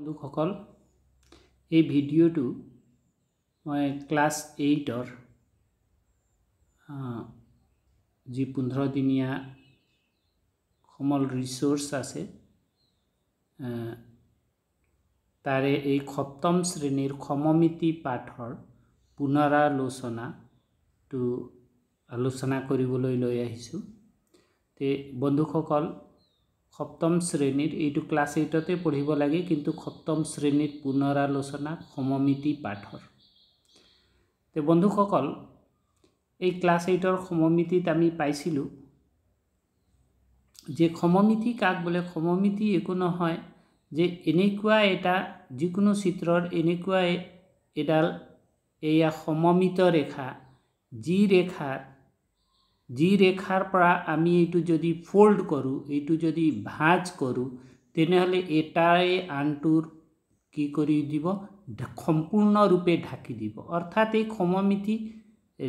বন্ধুসকল এই ভিডিঅ'টো মই ক্লাছ এইটৰ যি পোন্ধৰ দিনীয়া সমল ৰিচৰ্চ আছে তাৰে এই সপ্তম শ্ৰেণীৰ সমমিতি পাঠৰ পুনৰালোচনাটো আলোচনা কৰিবলৈ লৈ আহিছোঁ তে বন্ধুসকল সপ্তম শ্ৰেণীৰ এইটো ক্লাছ এইটতে পঢ়িব লাগে কিন্তু সপ্তম শ্ৰেণীৰ পুনৰ আলোচনা সমমিতি পাঠৰ তে বন্ধুসকল এই ক্লাছ এইটৰ সমমিতিত আমি পাইছিলোঁ যে সমমিতি কাক বোলে সমমিতি একো নহয় যে এনেকুৱা এটা যিকোনো চিত্ৰৰ এনেকুৱা এডাল এয়া সমমিত ৰেখা যি ৰেখাৰ যি ৰেখাৰ পৰা আমি এইটো যদি ফোল্ড করু এইটো যদি ভাজ করু তেনেহলে এটাই আনটোর কি করে দিব সম্পূর্ণরূপে ঢাকি দিব অর্থাৎ এই সমমিতি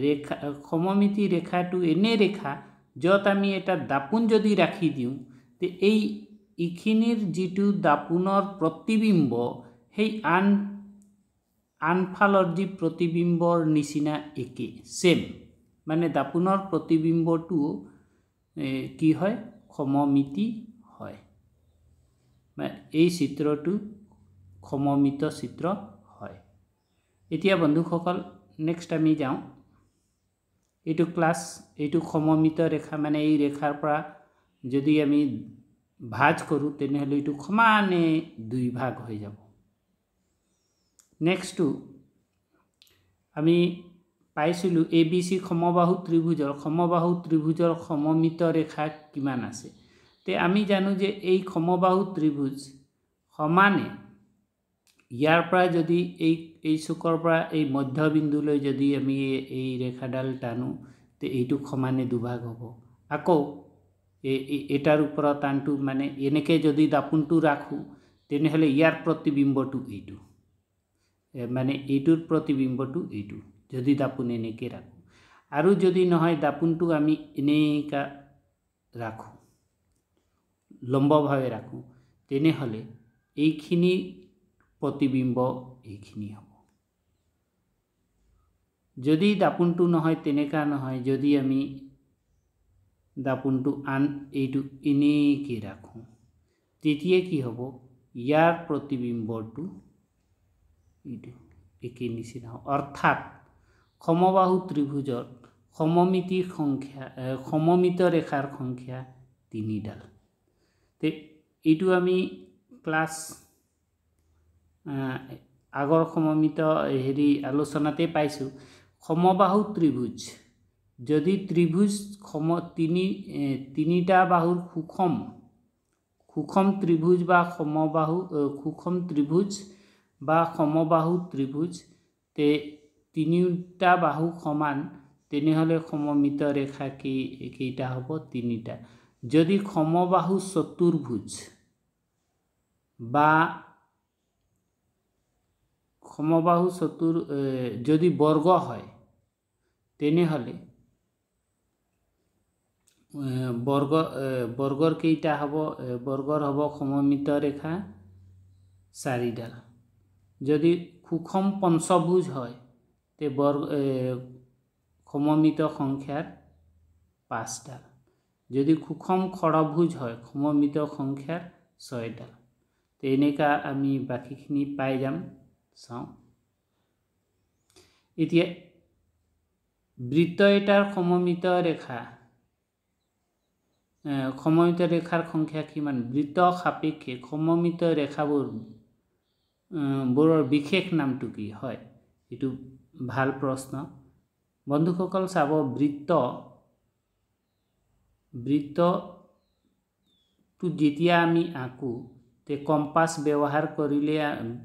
রেখা সমমিতি রেখাটো এনে রেখা যত আমি এটা দাপোন যদি রাখি দিওঁ তে এই ইখিনির যেটু দাপোনের প্রতিবিম্ব সেই আন আনফালর যে প্রতিবিম্বর নিচিনা একে সেম মানে দাপোনৰ প্ৰতিবিম্বটো কি হয় সমমিতি হয় এই চিত্ৰটো সমমিত চিত্ৰ হয় এতিয়া বন্ধুসকল নেক্সট আমি যাওঁ এইটো ক্লাছ এইটো সমমিত ৰেখা মানে এই ৰেখাৰ পৰা যদি আমি ভাজ কৰোঁ তেনেহ'লে এইটো সমানে দুই ভাগ হৈ যাব নেক্সটটো আমি পাইছিলোঁ এ বি চি সমবাহু ত্ৰিভুজৰ সমবাহু ত্ৰিভুজৰ সমমিত ৰেখা কিমান আছে তে আমি জানো যে এই সমবাহু ত্ৰিভুজ সমানে ইয়াৰ পৰা যদি এই এই চুকৰ পৰা এই মধ্যবিন্দুলৈ যদি আমি এই ৰেখাডাল টানো তে এইটো সমানে দুভাগ হ'ব আকৌ এই এটাৰ ওপৰত টানটো মানে এনেকৈ যদি দাপোনটো ৰাখোঁ তেনেহ'লে ইয়াৰ প্ৰতিবিম্বটো এইটো মানে এইটোৰ প্ৰতিবিম্বটো এইটো যদি দাপোন এনেকৈ ৰাখোঁ আৰু যদি নহয় দাপোনটো আমি এনেকা ৰাখোঁ লম্বভাৱে ৰাখোঁ তেনেহ'লে এইখিনি প্ৰতিবিম্ব এইখিনি হ'ব যদি দাপোনটো নহয় তেনেকুৱা নহয় যদি আমি দাপোনটো আন এইটো এনেকৈ ৰাখোঁ তেতিয়া কি হ'ব ইয়াৰ প্ৰতিবিম্বটো এইটো একে নিচিনা হ'ব অৰ্থাৎ সমবাহু ত্ৰিভুজত সমমিতিৰ সংখ্যা সমমিত ৰেখাৰ সংখ্যা তিনিডাল এইটো আমি ক্লাছ আগৰ সমমিত হেৰি আলোচনাতে পাইছোঁ সমবাহু ত্ৰিভুজ যদি ত্ৰিভুজ সম তিনি তিনিটা বাহুৰ সুষম সুষম ত্ৰিভুজ বা সমবাহু সুষম ত্ৰিভুজ বা সমবাহু ত্ৰিভুজ তে তিনিটা বাহু সমান তেনেহ'লে সমমিত ৰেখা কেই কেইটা হ'ব তিনিটা যদি সমবাহু চতুৰ্ভুজ বা সমবাহু চতুৰ যদি বৰ্গ হয় তেনেহ'লে বৰ্গ বৰ্গৰ কেইটা হ'ব বৰ্গৰ হ'ব সমমিত ৰেখা চাৰিডাল যদি সুষম পঞ্চভোজ হয় তে বৰ সমমিত সংখ্যাৰ পাঁচডাল যদি সুষম খৰভোজ হয় সমমিত সংখ্যাৰ ছয়ডাল তে এনেকুৱা আমি বাকীখিনি পাই যাম চাওঁ এতিয়া বৃত্ত এটাৰ সমমিত ৰেখা সমমিত ৰেখাৰ সংখ্যা কিমান বৃত্ত সাপেক্ষে সমমিত ৰেখাবোৰ বোৰৰ বিশেষ নামটো কি হয় এইটো ভাল প্ৰশ্ন বন্ধুসকল চাব বৃত্ত বৃত্তটো যেতিয়া আমি আঁকো তে কম্পাছ ব্যৱহাৰ কৰিলে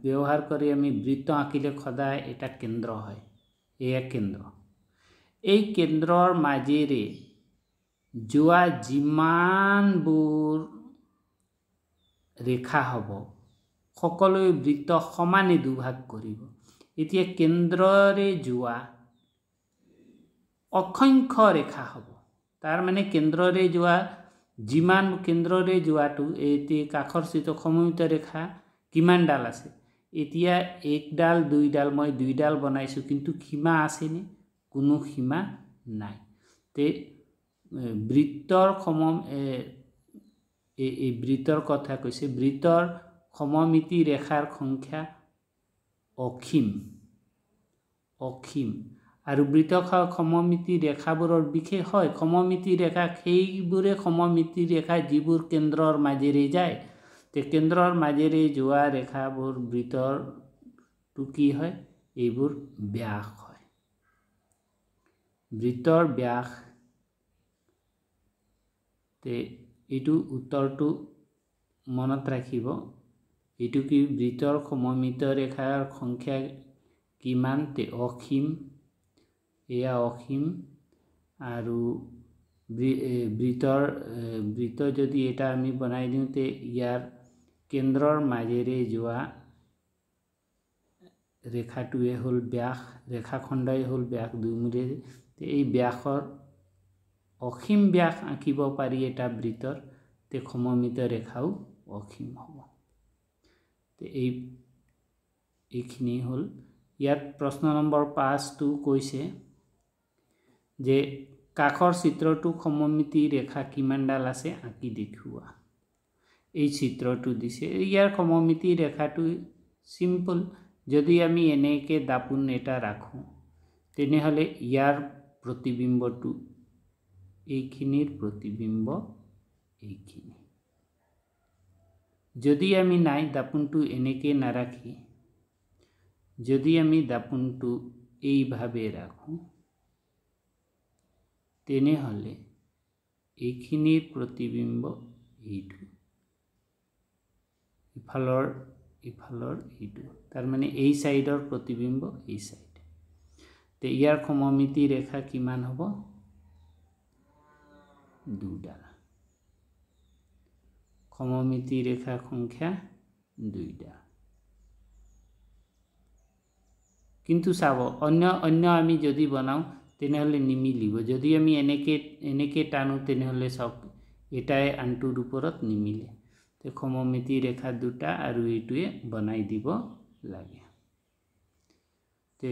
ব্যৱহাৰ কৰি আমি বৃত্ত আঁকিলে সদায় এটা কেন্দ্ৰ হয় এয়া কেন্দ্ৰ এই কেন্দ্ৰৰ মাজেৰে যোৱা যিমানবোৰ ৰেখা হ'ব সকলোৱে বৃত্ত সমানে দুভাগ কৰিব এতিয়া কেন্দ্ৰৰে যোৱা অসংখ্য ৰেখা হ'ব তাৰমানে কেন্দ্ৰৰে যোৱা যিমান কেন্দ্ৰৰে যোৱাটো এই কাষৰ চিত সমিত ৰেখা কিমানডাল আছে এতিয়া একডাল দুইডাল মই দুইডাল বনাইছোঁ কিন্তু সীমা আছেনে কোনো সীমা নাই তে বৃত্তৰ সম এই বৃত্তৰ কথা কৈছে বৃত্তৰ সমমিতি ৰেখাৰ সংখ্যা অসীম অসীম আৰু বৃতখা সমমিতি ৰেখাবোৰৰ বিশেষ হয় সমমিতি ৰেখা সেইবোৰে সমমিতি ৰেখা যিবোৰ কেন্দ্ৰৰ মাজেৰে যায় তে কেন্দ্ৰৰ মাজেৰে যোৱা ৰেখাবোৰ বৃতৰটো কি হয় এইবোৰ ব্যাস হয় বৃতৰ ব্যাস তে এইটো উত্তৰটো মনত ৰাখিব এইটো কি বৃত্তৰ সমমিত ৰেখাৰ সংখ্যা কিমান তে অসীম এয়া অসীম আৰু বৃত্তৰ বৃত্ত যদি এটা আমি বনাই দিওঁতে ইয়াৰ কেন্দ্ৰৰ মাজেৰে যোৱা ৰেখাটোৱে হ'ল ব্যাস ৰেখাখণ্ডই হ'ল ব্যাস দুমূৰে এই ব্যাসৰ অসীম ব্যাস আঁকিব পাৰি এটা বৃত্তৰ তে সমমিত ৰেখাও অসীম হ'ব এই এইখিনি হ'ল ইয়াত প্ৰশ্ন নম্বৰ পাঁচটো কৈছে যে কাষৰ চিত্ৰটো সমমিতি ৰেখা কিমানডাল আছে আঁকি দেখুওৱা এই চিত্ৰটো দিছে ইয়াৰ সমমিতি ৰেখাটো চিম্পল যদি আমি এনেকৈ দাপোন এটা ৰাখোঁ তেনেহ'লে ইয়াৰ প্ৰতিবিম্বটো এইখিনিৰ প্ৰতিবিম্ব এইখিনি যদি আমি নাই দাপোনটো এনেকৈ নাৰাখি যদি আমি দাপোনটো এইভাৱে ৰাখোঁ তেনেহ'লে এইখিনিৰ প্ৰতিবিম্ব এইটো ইফালৰ ইফালৰ এইটো তাৰমানে এই ছাইডৰ প্ৰতিবিম্ব এই ছাইড তে ইয়াৰ সমমিতি ৰেখা কিমান হ'ব দুডাল সমমিতি রেখা সংখ্যা দুইটা কিন্তু চাব অন্য অন্য আমি যদি বনাওঁ তেনেহলে নিমিলিব যদি আমি এনেকৈ এনেকৈ টানো তেনেহলে চাওক এটাই আনটোৰ ওপৰত নিমিলে তে সমমিতি ৰেখা দুটা আৰু এইটোৱে বনাই দিব লাগে তে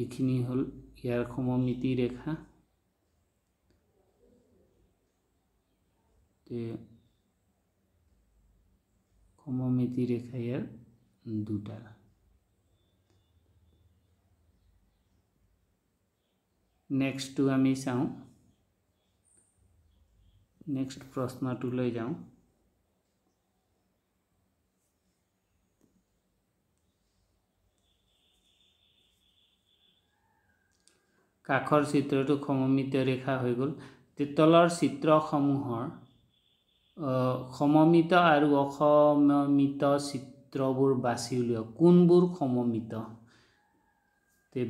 এইখিনি হল ইয়াৰ সমমিতি ৰেখা যে সমমিতি ৰেখা ইয়াৰ দুটা নেক্সট আমি চাও নেক্সট প্ৰশ্নটলে যাও কাষৰ চিত্ৰটো সমমিত ৰেখা হৈ গ'ল তলৰ চিত্ৰসমূহৰ সমমিত আৰু অসমিত চিত্ৰবোৰ বাছি উলিয়াওক কোনবোৰ সমমিত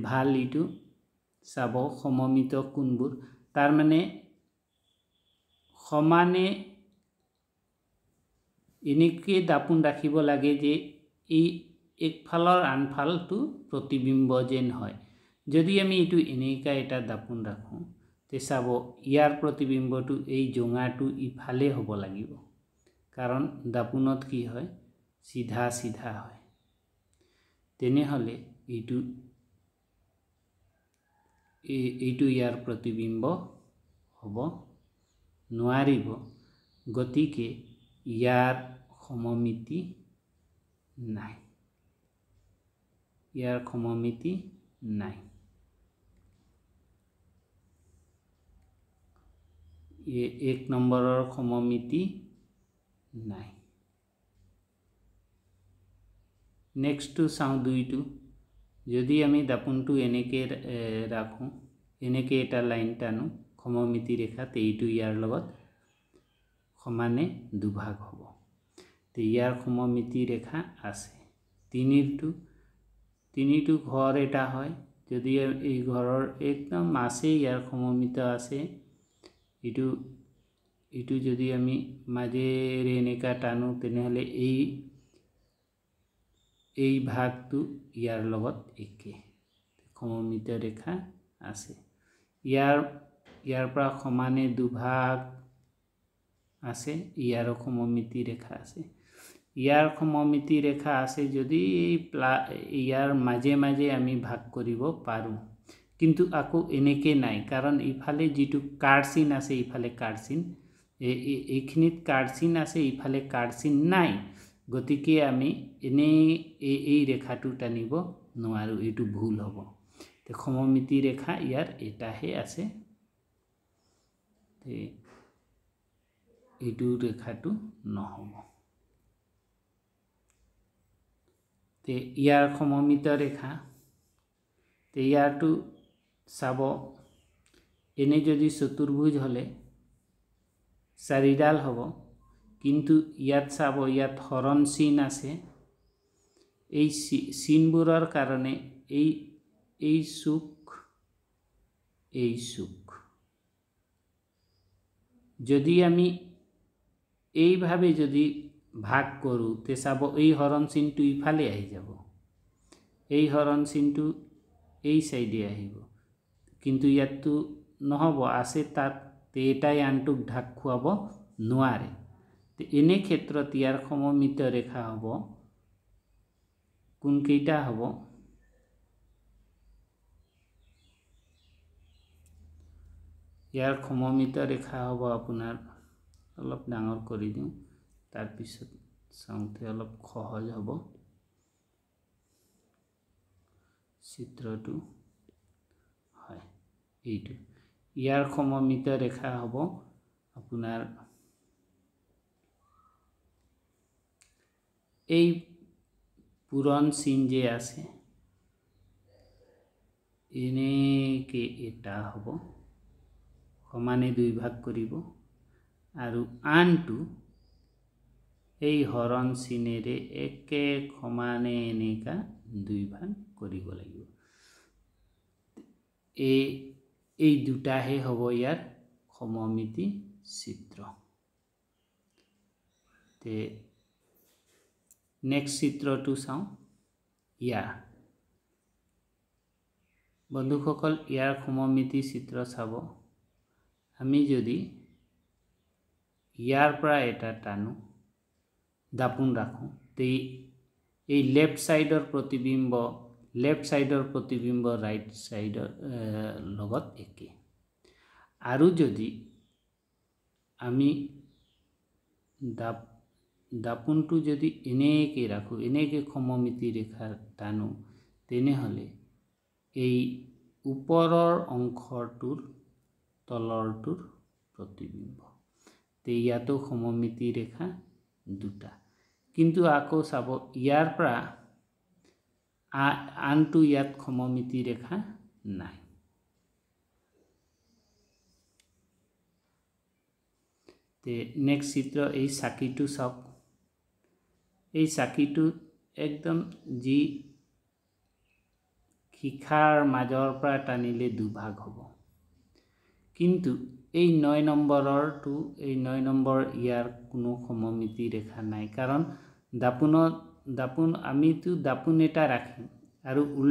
ভাল এইটো চাব সমমিত কোনবোৰ তাৰমানে সমানে এনেকৈ দাপোন ৰাখিব লাগে যে এই একফালৰ আনফালটো প্ৰতিবিম্ব যেন হয় যদি আমি এইটো এনেকুৱা এটা দাপোন ৰাখোঁ তে চাব ইয়াৰ প্ৰতিবিম্বটো এই জোঙাটো ইফালে হ'ব লাগিব কাৰণ দাপোনত কি হয় চিধা চিধা হয় তেনেহ'লে এইটো এইটো ইয়াৰ প্ৰতিবিম্ব হ'ব নোৱাৰিব গতিকে ইয়াৰ সমমিতি নাই ইয়াৰ সমমিতি নাই ये एक नम्बर सममिति ना नेक्स्ट चाँ दुटो जदि आम दापन तो एने के राख एने के लाइन टानो सममिति रेखा तो इन दुभग हम तो इमिति रेखा आन घर एट जो घर एकदम मासे इमित आ ইটো ইটো যদি আমি মাজেৰে এনেকুৱা টানো তেনেহ'লে এই এই ভাগটো ইয়াৰ লগত একে সমমিত ৰেখা আছে ইয়াৰ ইয়াৰ পৰা সমানে দুভাগ আছে ইয়াৰো সমমিতি ৰেখা আছে ইয়াৰ সমমিতি ৰেখা আছে যদি এই প্লা ইয়াৰ মাজে মাজে আমি ভাগ কৰিব পাৰোঁ কিন্তু আকৌ এনেকৈ নাই কাৰণ ইফালে যিটো কাৰচিন আছে ইফালে কাৰচিন চিন এইখিনিত কাৰচিন আছে ইফালে কাৰচিন নাই গতিকে আমি এনেই এই এই ৰেখাটো টানিব নোৱাৰোঁ এইটো ভুল হ'ব সমমিতি ৰেখা ইয়াৰ এটাহে আছে এইটো ৰেখাটো নহ'ব ইয়াৰ সমমিত ৰেখা ইয়াৰটো চাব এনে যদি চতুৰ্ভুজ হ'লে চাৰিডাল হ'ব কিন্তু ইয়াত চাব ইয়াত হৰণ চিন আছে এই চিনবোৰৰ কাৰণে এই এই চুখ এই চুখ যদি আমি এইভাৱে যদি ভাগ কৰোঁ তে চাব এই হৰণ চিনটো ইফালে আহি যাব এই হৰণ চিনটো এই চাইডে আহিব কিন্তু ইয়াতো নহ'ব আছে তাত এটাই আনটোক ঢাক খুৱাব নোৱাৰে এনে ক্ষেত্ৰত ইয়াৰ সমমিত ৰেখা হ'ব কোনকেইটা হ'ব ইয়াৰ সমমিত ৰেখা হ'ব আপোনাৰ অলপ ডাঙৰ কৰি দিওঁ তাৰপিছত চাওঁতে অলপ সহজ হ'ব চিত্ৰটো এইটো ইয়াৰ সমমিত ৰেখা হ'ব আপোনাৰ এই পুৰণ চিন যে আছে এনেকৈ এটা হ'ব সমানে দুই ভাগ কৰিব আৰু আনটো এই হৰণ চিনেৰে একে সমানে এনেকা দুই ভাগ কৰিব লাগিব এই এই দুটাহে হ'ব ইয়াৰ সমমিতি চিত্ৰ তে নেক্সট চিত্ৰটো চাওঁ ইয়াৰ বন্ধুসকল ইয়াৰ সমমিতি চিত্ৰ চাব আমি যদি ইয়াৰ পৰা এটা টানো দাপোন ৰাখোঁ তে এই লেফ্ট ছাইডৰ প্ৰতিবিম্ব লেফ্ট চাইডৰ প্ৰতিবিম্ব ৰাইট চাইডৰ লগত একে আৰু যদি আমি দাপ দাপোনটো যদি এনেকৈ ৰাখোঁ এনেকৈ সমমিতি ৰেখা টানো তেনেহ'লে এই ওপৰৰ অংশটোৰ তলৰটোৰ প্ৰতিবিম্ব ইয়াতো সমমিতি ৰেখা দুটা কিন্তু আকৌ চাব ইয়াৰ পৰা আনটো ইয়াত সমমিতি ৰেখা নাই নেক্সট চিত্ৰ এই চাকিটো চাওক এই চাকিটো একদম যি শিখাৰ মাজৰ পৰা টানিলে দুভাগ হ'ব কিন্তু এই নয় নম্বৰৰটো এই নয় নম্বৰ ইয়াৰ কোনো সমমিতি ৰেখা নাই কাৰণ দাপোনত দাপোন আমিতো দাপোন এটা ৰাখিম আৰু উল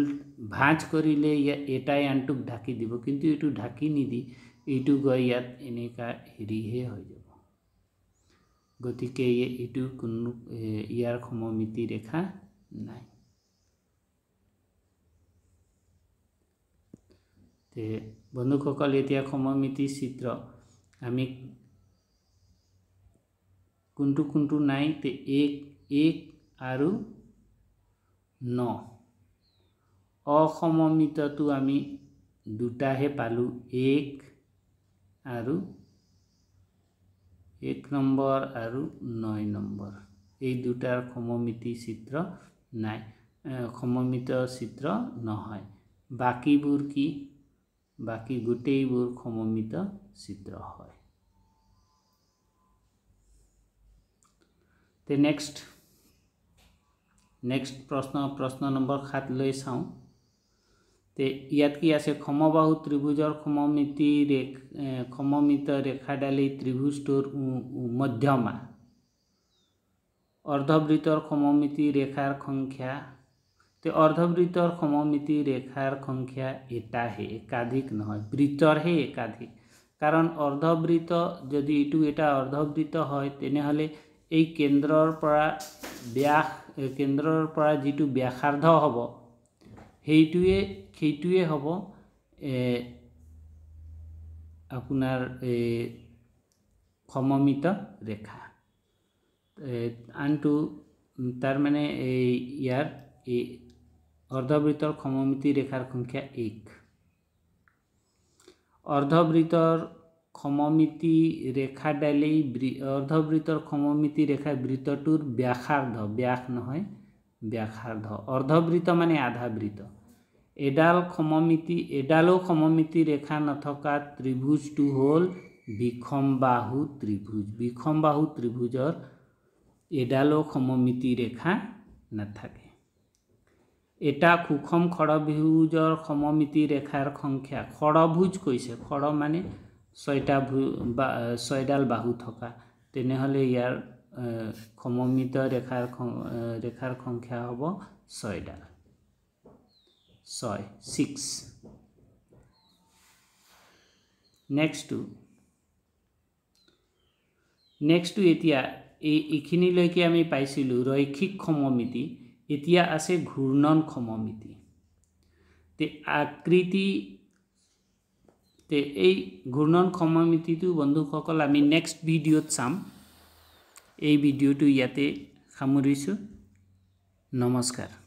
ভাঁজ কৰিলে ইয়াত এটাই আনটোক ঢাকি দিব কিন্তু এইটো ঢাকি নিদি এইটো গৈ ইয়াত এনেকুৱা হেৰিহে হৈ যাব গতিকে এইটো কোনো ইয়াৰ সমমিতি ৰেখা নাই বন্ধুসকল এতিয়া সমমিতি চিত্ৰ আমি কোনটো কোনটো নাই এক এক আৰু ন অসমমিতটো আমি দুটাহে পালোঁ এক আৰু এক নম্বৰ আৰু নয় নম্বৰ এই দুটাৰ সমমিতি চিত্ৰ নাই সমমিত চিত্ৰ নহয় বাকীবোৰ কি বাকী গোটেইবোৰ সমমিত চিত্ৰ হয় দ নেক্সট নেক্সট প্ৰশ্ন প্ৰশ্ন নম্বৰ সাতলৈ চাওঁ তে ইয়াত কি আছে সমবাহু ত্ৰিভুজৰ সমমিতিৰে সমমিত ৰেখাডালি ত্ৰিভুজটোৰ মধ্যমা অৰ্ধবৃত্তৰ সমমিতি ৰেখাৰ সংখ্যা তে অৰ্ধবৃত্তৰ সমমিতি ৰেখাৰ সংখ্যা এটাহে একাধিক নহয় বৃত্তৰহে একাধিক কাৰণ অৰ্ধবৃত্ত যদি এইটো এটা অৰ্ধবৃত্ত হয় তেনেহ'লে এই কেন্দ্ৰৰ পৰা ব্যাস কেন্দ্ৰৰ পৰা যিটো ব্যাসাৰ্ধ হ'ব সেইটোৱে সেইটোৱে হ'ব আপোনাৰ এই সমমিত ৰেখা আনটো তাৰমানে এই ইয়াৰ এই অৰ্ধবৃত্তৰ সমমিতি ৰেখাৰ সংখ্যা এক অৰ্ধবৃত্তৰ সমমিতি ৰেখা দালেই অৰ্ধবৃত্তৰ সমমিতি ৰেখা বৃত্তটোৰ ব্যাসাৰ্ধ ব্যাস নহয় ব্যাসাৰ্ধ অৰ্ধবৃত্ত মানে আধা বৃত্ত এডাল সমমিতি এডালো সমমিতি ৰেখা নথকা ত্ৰিভুজটো হ'ল বিষম বাহু ত্ৰিভুজ বিষম বাহু ত্ৰিভুজৰ এডালো সমমিতি ৰেখা নাথাকে এটা সুষম খড়ভুজৰ সমমিতি ৰেখাৰ সংখ্যা খড়ভুজ কৈছে খড় মানে ছয়টা ভূ বা ছয়ডাল বাহু থকা তেনেহ'লে ইয়াৰ সমমিত ৰেখাৰ ৰেখাৰ সংখ্যা হ'ব ছয়ডাল ছয় ছিক্স নেক্সট নেক্সটটো এতিয়া এই এইখিনিলৈকে আমি পাইছিলোঁ ৰৈক্ষিক সমমিতি এতিয়া আছে ঘূৰ্ণন সমমিতি আকৃতি তে এই ঘূৰ্ণন সমমিতিটো বন্ধুসকল আমি নেক্সট ভিডিঅ'ত চাম এই ভিডিঅ'টো ইয়াতে সামৰিছোঁ নমস্কাৰ